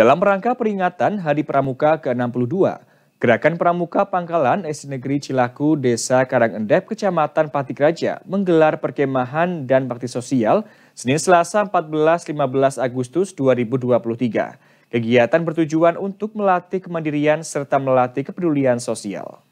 Dalam rangka peringatan Hari Pramuka ke-62, Gerakan Pramuka Pangkalan SD Negeri Cilaku, Desa Karangendep, Kecamatan Patikraja menggelar perkemahan dan bakti sosial Senin Selasa 14-15 Agustus 2023. Kegiatan bertujuan untuk melatih kemandirian serta melatih kepedulian sosial.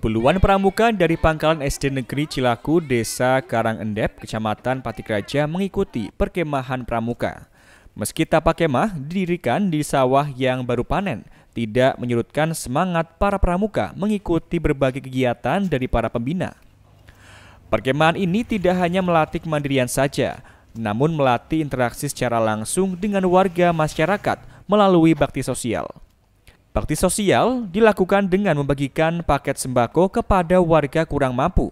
Puluhan pramuka dari Pangkalan SD Negeri Cilaku, Desa Karangendep, Kecamatan Patikraja mengikuti perkemahan pramuka. Meski tapak kemah didirikan di sawah yang baru panen, tidak menyurutkan semangat para pramuka mengikuti berbagai kegiatan dari para pembina. Perkemahan ini tidak hanya melatih kemandirian saja, namun melatih interaksi secara langsung dengan warga masyarakat melalui bakti sosial. Bakti sosial dilakukan dengan membagikan paket sembako kepada warga kurang mampu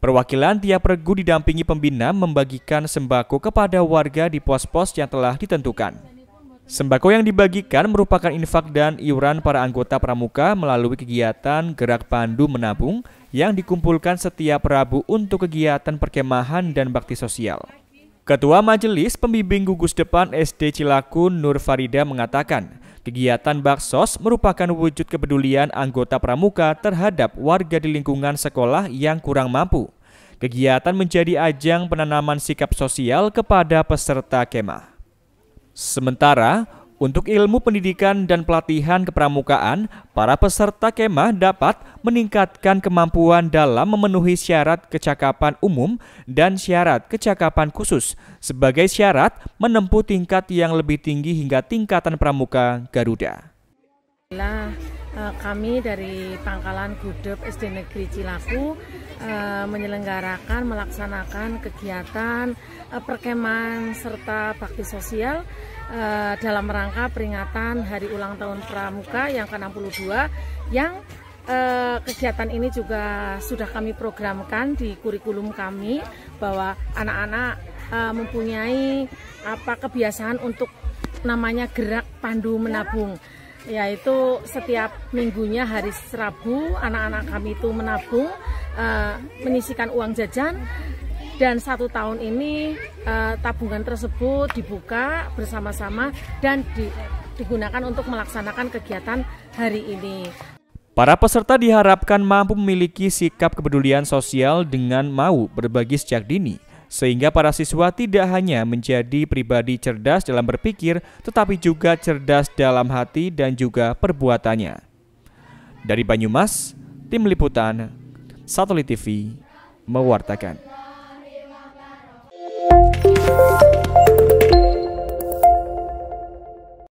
Perwakilan tiap regu didampingi pembina membagikan sembako kepada warga di pos-pos yang telah ditentukan. Sembako yang dibagikan merupakan infak dan iuran para anggota pramuka melalui kegiatan gerak pandu menabung yang dikumpulkan setiap Rabu untuk kegiatan perkemahan dan bakti sosial. Ketua Majelis Pembimbing Gugus Depan SD Cilaku Nur Farida mengatakan, Kegiatan Baksos merupakan wujud kepedulian anggota pramuka terhadap warga di lingkungan sekolah yang kurang mampu. Kegiatan menjadi ajang penanaman sikap sosial kepada peserta kemah. Sementara, untuk ilmu pendidikan dan pelatihan kepramukaan, para peserta kemah dapat meningkatkan kemampuan dalam memenuhi syarat kecakapan umum dan syarat kecakapan khusus sebagai syarat menempuh tingkat yang lebih tinggi hingga tingkatan pramuka Garuda. Nah, kami dari Pangkalan Gudep SD Negeri Cilaku Eh, menyelenggarakan melaksanakan kegiatan eh, perkemahan serta bakti sosial eh, dalam rangka peringatan hari ulang tahun Pramuka yang ke-62 yang kegiatan ini juga sudah kami programkan di kurikulum kami bahwa anak-anak mempunyai apa kebiasaan untuk namanya gerak pandu menabung yaitu setiap minggunya hari Rabu anak-anak kami itu menabung uh, menyisikan uang jajan dan satu tahun ini uh, tabungan tersebut dibuka bersama-sama dan di, digunakan untuk melaksanakan kegiatan hari ini. Para peserta diharapkan mampu memiliki sikap kepedulian sosial dengan mau berbagi sejak dini, sehingga para siswa tidak hanya menjadi pribadi cerdas dalam berpikir, tetapi juga cerdas dalam hati dan juga perbuatannya. Dari Banyumas, Tim Liputan Satelit TV mewartakan.